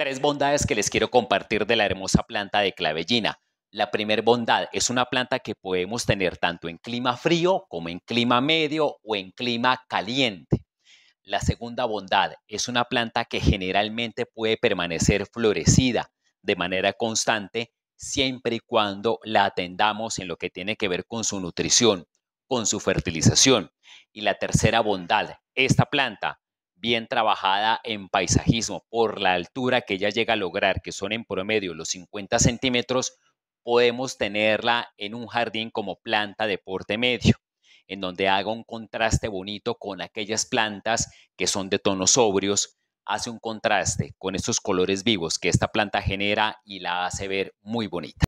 Tres bondades que les quiero compartir de la hermosa planta de clavellina. La primera bondad es una planta que podemos tener tanto en clima frío como en clima medio o en clima caliente. La segunda bondad es una planta que generalmente puede permanecer florecida de manera constante siempre y cuando la atendamos en lo que tiene que ver con su nutrición, con su fertilización. Y la tercera bondad, esta planta bien trabajada en paisajismo por la altura que ella llega a lograr, que son en promedio los 50 centímetros, podemos tenerla en un jardín como planta de porte medio, en donde haga un contraste bonito con aquellas plantas que son de tonos sobrios, hace un contraste con estos colores vivos que esta planta genera y la hace ver muy bonita.